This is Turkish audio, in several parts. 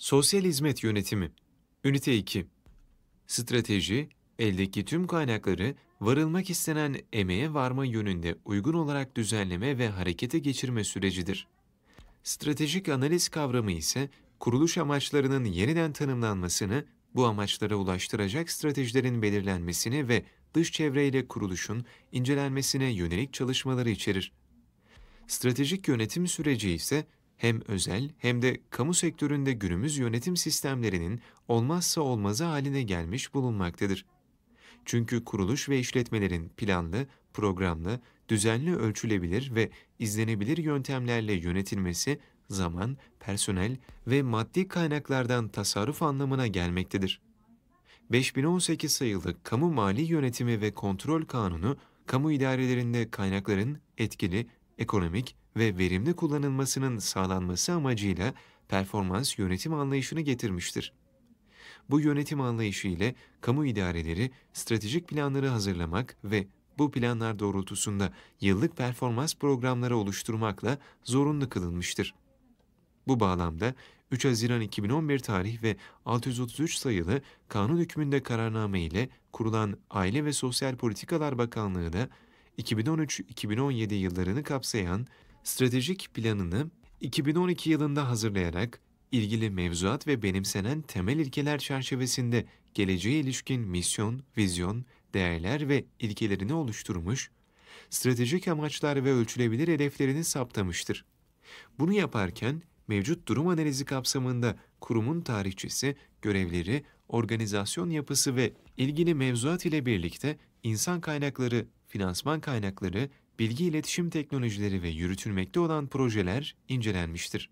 Sosyal Hizmet Yönetimi Ünite 2 Strateji, eldeki tüm kaynakları varılmak istenen emeğe varma yönünde uygun olarak düzenleme ve harekete geçirme sürecidir. Stratejik analiz kavramı ise kuruluş amaçlarının yeniden tanımlanmasını, bu amaçlara ulaştıracak stratejilerin belirlenmesini ve dış çevreyle kuruluşun incelenmesine yönelik çalışmaları içerir. Stratejik yönetim süreci ise hem özel hem de kamu sektöründe günümüz yönetim sistemlerinin olmazsa olmazı haline gelmiş bulunmaktadır. Çünkü kuruluş ve işletmelerin planlı, programlı, düzenli ölçülebilir ve izlenebilir yöntemlerle yönetilmesi zaman, personel ve maddi kaynaklardan tasarruf anlamına gelmektedir. 5018 sayılı Kamu Mali Yönetimi ve Kontrol Kanunu, kamu idarelerinde kaynakların etkili, ekonomik, ve verimli kullanılmasının sağlanması amacıyla performans yönetim anlayışını getirmiştir. Bu yönetim anlayışı ile kamu idareleri stratejik planları hazırlamak ve bu planlar doğrultusunda yıllık performans programları oluşturmakla zorunlu kılınmıştır. Bu bağlamda 3 Haziran 2011 tarih ve 633 sayılı kanun hükmünde kararname ile kurulan Aile ve Sosyal Politikalar Bakanlığı da 2013-2017 yıllarını kapsayan stratejik planını 2012 yılında hazırlayarak ilgili mevzuat ve benimsenen temel ilkeler çerçevesinde geleceğe ilişkin misyon, vizyon, değerler ve ilkelerini oluşturmuş, stratejik amaçlar ve ölçülebilir hedeflerini saptamıştır. Bunu yaparken mevcut durum analizi kapsamında kurumun tarihçesi, görevleri, organizasyon yapısı ve ilgili mevzuat ile birlikte insan kaynakları finansman kaynakları, bilgi iletişim teknolojileri ve yürütülmekte olan projeler incelenmiştir.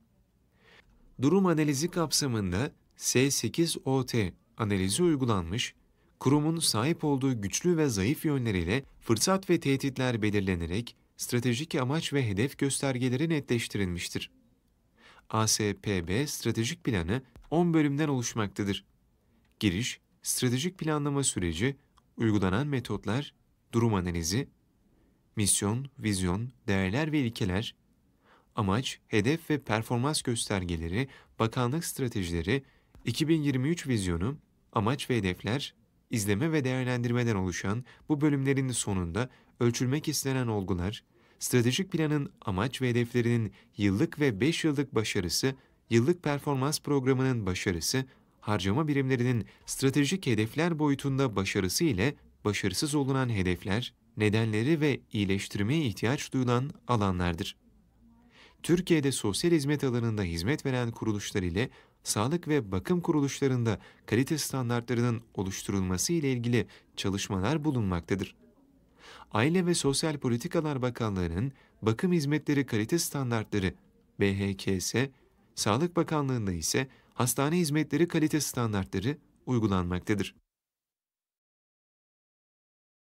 Durum analizi kapsamında S8OT analizi uygulanmış, kurumun sahip olduğu güçlü ve zayıf yönleriyle fırsat ve tehditler belirlenerek stratejik amaç ve hedef göstergeleri netleştirilmiştir. ASPB stratejik planı 10 bölümden oluşmaktadır. Giriş, stratejik planlama süreci, uygulanan metotlar durum analizi, misyon, vizyon, değerler ve ilkeler, amaç, hedef ve performans göstergeleri, bakanlık stratejileri, 2023 vizyonu, amaç ve hedefler, izleme ve değerlendirmeden oluşan bu bölümlerin sonunda ölçülmek istenen olgular, stratejik planın amaç ve hedeflerinin yıllık ve 5 yıllık başarısı, yıllık performans programının başarısı, harcama birimlerinin stratejik hedefler boyutunda başarısı ile başarısız olunan hedefler, nedenleri ve iyileştirmeye ihtiyaç duyulan alanlardır. Türkiye'de sosyal hizmet alanında hizmet veren kuruluşlar ile sağlık ve bakım kuruluşlarında kalite standartlarının oluşturulması ile ilgili çalışmalar bulunmaktadır. Aile ve Sosyal Politikalar Bakanlığı'nın Bakım Hizmetleri Kalite Standartları BHKS, Sağlık Bakanlığı'nda ise Hastane Hizmetleri Kalite Standartları uygulanmaktadır.